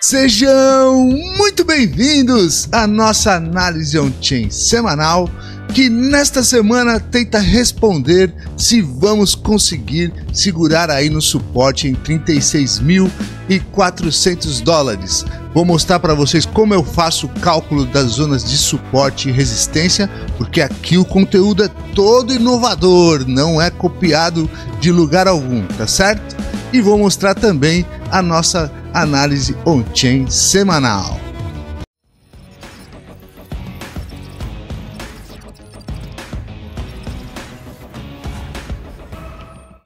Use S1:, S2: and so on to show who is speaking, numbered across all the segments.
S1: Sejam muito bem-vindos à nossa análise on-chain semanal, que nesta semana tenta responder se vamos conseguir segurar aí no suporte em 36.400 dólares. Vou mostrar para vocês como eu faço o cálculo das zonas de suporte e resistência, porque aqui o conteúdo é todo inovador, não é copiado de lugar algum, tá certo? E vou mostrar também a nossa análise on-chain semanal.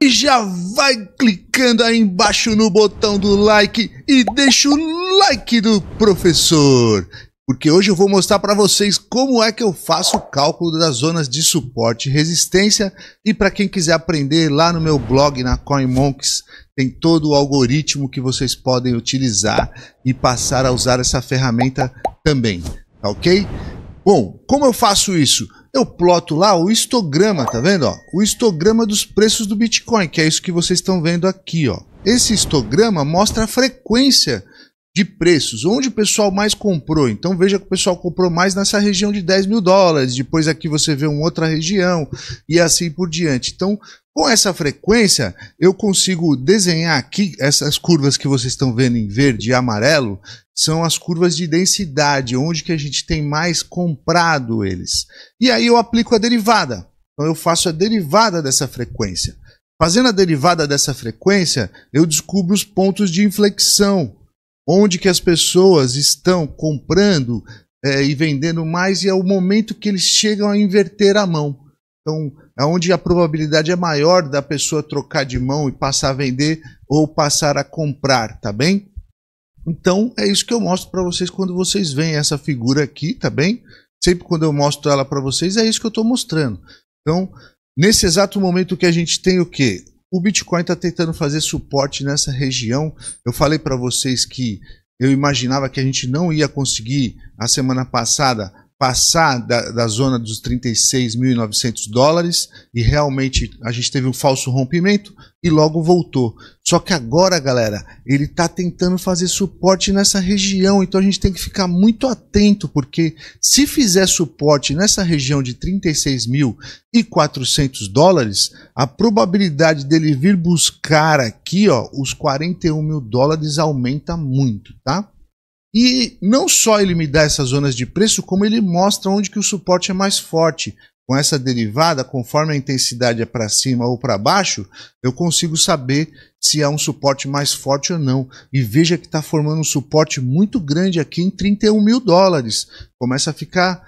S1: E já vai clicando aí embaixo no botão do like e deixa o like do professor porque hoje eu vou mostrar para vocês como é que eu faço o cálculo das zonas de suporte e resistência e para quem quiser aprender lá no meu blog na CoinMonks tem todo o algoritmo que vocês podem utilizar e passar a usar essa ferramenta também, tá ok? Bom, como eu faço isso? Eu ploto lá o histograma, tá vendo? Ó? O histograma dos preços do Bitcoin, que é isso que vocês estão vendo aqui. Ó. Esse histograma mostra a frequência de preços, onde o pessoal mais comprou. Então veja que o pessoal comprou mais nessa região de 10 mil dólares, depois aqui você vê uma outra região e assim por diante. Então, com essa frequência, eu consigo desenhar aqui essas curvas que vocês estão vendo em verde e amarelo, são as curvas de densidade, onde que a gente tem mais comprado eles. E aí eu aplico a derivada. Então eu faço a derivada dessa frequência. Fazendo a derivada dessa frequência, eu descubro os pontos de inflexão, onde que as pessoas estão comprando é, e vendendo mais e é o momento que eles chegam a inverter a mão. Então, é onde a probabilidade é maior da pessoa trocar de mão e passar a vender ou passar a comprar, tá bem? Então, é isso que eu mostro para vocês quando vocês veem essa figura aqui, tá bem? Sempre quando eu mostro ela para vocês, é isso que eu estou mostrando. Então, nesse exato momento que a gente tem o quê? O Bitcoin está tentando fazer suporte nessa região. Eu falei para vocês que eu imaginava que a gente não ia conseguir a semana passada passar da, da zona dos 36.900 dólares e realmente a gente teve um falso rompimento e logo voltou. Só que agora, galera, ele está tentando fazer suporte nessa região, então a gente tem que ficar muito atento, porque se fizer suporte nessa região de 36.400 dólares, a probabilidade dele vir buscar aqui ó, os 41 mil dólares aumenta muito, tá? E não só ele me dá essas zonas de preço, como ele mostra onde que o suporte é mais forte. Com essa derivada, conforme a intensidade é para cima ou para baixo, eu consigo saber se há um suporte mais forte ou não. E veja que está formando um suporte muito grande aqui em 31 mil dólares. Começa a ficar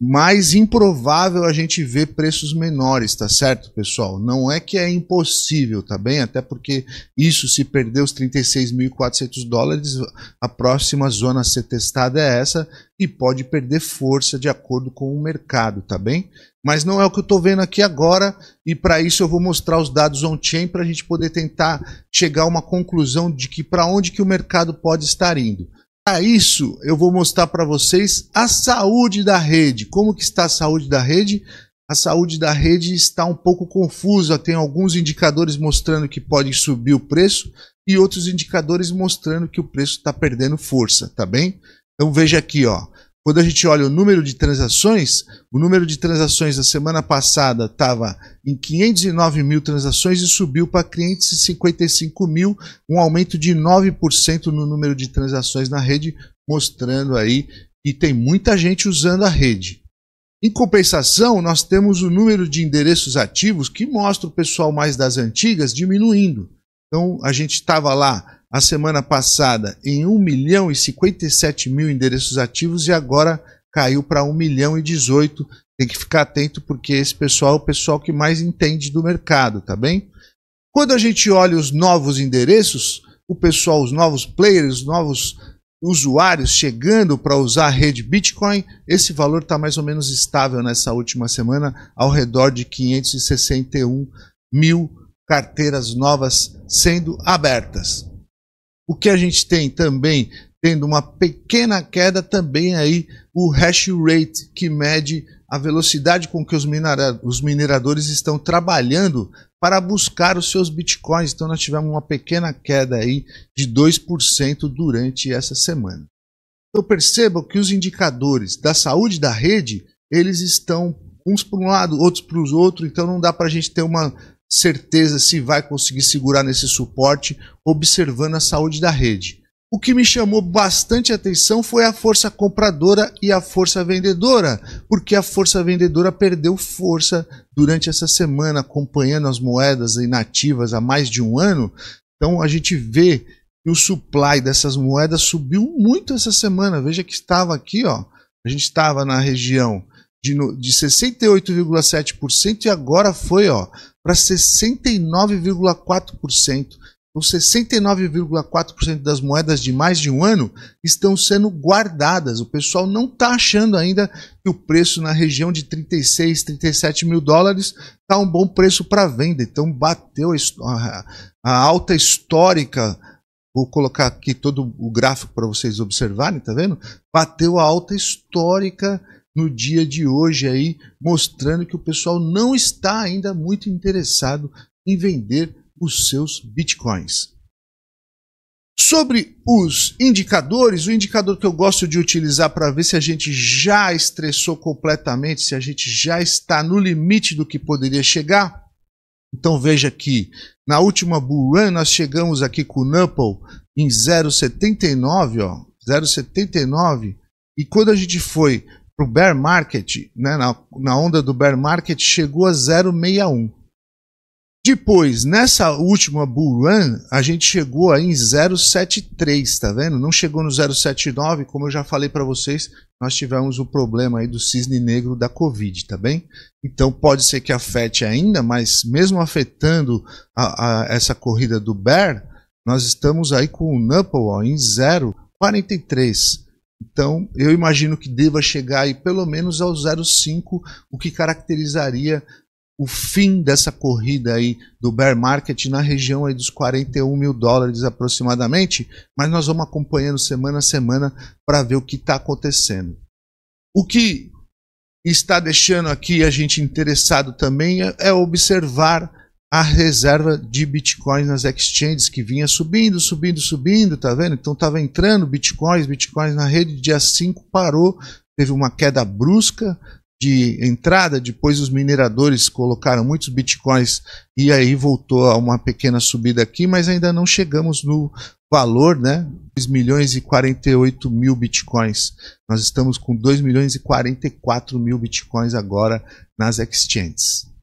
S1: mais improvável a gente ver preços menores, tá certo, pessoal? Não é que é impossível, tá bem? Até porque isso, se perder os 36.400 dólares, a próxima zona a ser testada é essa e pode perder força de acordo com o mercado, tá bem? Mas não é o que eu estou vendo aqui agora e para isso eu vou mostrar os dados on-chain para a gente poder tentar chegar a uma conclusão de que para onde que o mercado pode estar indo. Para isso, eu vou mostrar para vocês a saúde da rede. Como que está a saúde da rede? A saúde da rede está um pouco confusa, tem alguns indicadores mostrando que pode subir o preço e outros indicadores mostrando que o preço está perdendo força, tá bem? Então veja aqui, ó. Quando a gente olha o número de transações, o número de transações da semana passada estava em 509 mil transações e subiu para 555 mil, um aumento de 9% no número de transações na rede, mostrando aí que tem muita gente usando a rede. Em compensação, nós temos o número de endereços ativos que mostra o pessoal mais das antigas diminuindo. Então, a gente estava lá a semana passada em 1 milhão e 57 mil endereços ativos e agora caiu para 1 milhão e 18. Tem que ficar atento porque esse pessoal é o pessoal que mais entende do mercado, tá bem? Quando a gente olha os novos endereços, o pessoal, os novos players, os novos usuários chegando para usar a rede Bitcoin, esse valor está mais ou menos estável nessa última semana, ao redor de 561 mil carteiras novas sendo abertas. O que a gente tem também, tendo uma pequena queda também aí, o hash rate, que mede a velocidade com que os, os mineradores estão trabalhando para buscar os seus bitcoins. Então nós tivemos uma pequena queda aí de 2% durante essa semana. Então percebam que os indicadores da saúde da rede, eles estão uns para um lado, outros para os outros, então não dá para a gente ter uma certeza se vai conseguir segurar nesse suporte, observando a saúde da rede. O que me chamou bastante atenção foi a força compradora e a força vendedora, porque a força vendedora perdeu força durante essa semana, acompanhando as moedas inativas há mais de um ano. Então a gente vê que o supply dessas moedas subiu muito essa semana. Veja que estava aqui, ó. A gente estava na região de, de 68,7% e agora foi para 69,4%. Então, 69,4% das moedas de mais de um ano estão sendo guardadas. O pessoal não está achando ainda que o preço na região de 36, 37 mil dólares está um bom preço para venda. Então, bateu a, a alta histórica Vou colocar aqui todo o gráfico para vocês observarem, tá vendo? Bateu a alta histórica no dia de hoje aí, mostrando que o pessoal não está ainda muito interessado em vender os seus bitcoins. Sobre os indicadores, o indicador que eu gosto de utilizar para ver se a gente já estressou completamente, se a gente já está no limite do que poderia chegar. Então veja aqui, na última bull run nós chegamos aqui com o Numpel em 0,79, ó, 0,79, e quando a gente foi para o bear market, né, na, na onda do bear market, chegou a 0,61. Depois, nessa última bull run, a gente chegou aí em 0,73, tá vendo? Não chegou no 0,79, como eu já falei para vocês, nós tivemos o problema aí do cisne negro da Covid, tá bem? Então pode ser que afete ainda, mas mesmo afetando a, a, essa corrida do bear, nós estamos aí com o Numpel em 0,43. Então, eu imagino que deva chegar aí pelo menos ao 0,5, o que caracterizaria o fim dessa corrida aí do bear market na região aí dos 41 mil dólares aproximadamente, mas nós vamos acompanhando semana a semana para ver o que está acontecendo. O que está deixando aqui a gente interessado também é, é observar a reserva de bitcoins nas exchanges que vinha subindo, subindo, subindo, tá vendo? Então estava entrando bitcoins, bitcoins na rede, dia 5 parou, teve uma queda brusca de entrada, depois os mineradores colocaram muitos bitcoins e aí voltou a uma pequena subida aqui, mas ainda não chegamos no valor, né? 2 milhões e 48 mil bitcoins. Nós estamos com 2 milhões e 44 mil bitcoins agora nas exchanges.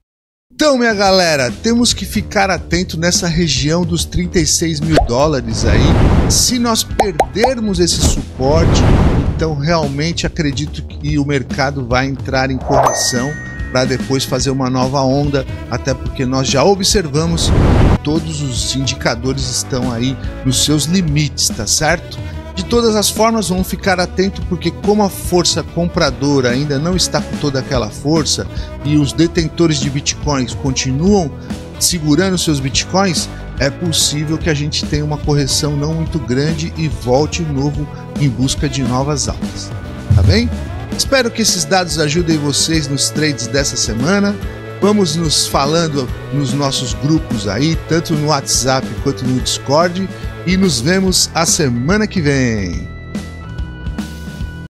S1: Então, minha galera, temos que ficar atento nessa região dos 36 mil dólares aí. Se nós perdermos esse suporte, então realmente acredito que o mercado vai entrar em correção para depois fazer uma nova onda, até porque nós já observamos que todos os indicadores estão aí nos seus limites, tá certo? De todas as formas, vamos ficar atento porque como a força compradora ainda não está com toda aquela força e os detentores de bitcoins continuam segurando seus bitcoins, é possível que a gente tenha uma correção não muito grande e volte novo em busca de novas altas. Tá bem? Espero que esses dados ajudem vocês nos trades dessa semana. Vamos nos falando nos nossos grupos aí, tanto no WhatsApp quanto no Discord e nos vemos a semana que vem.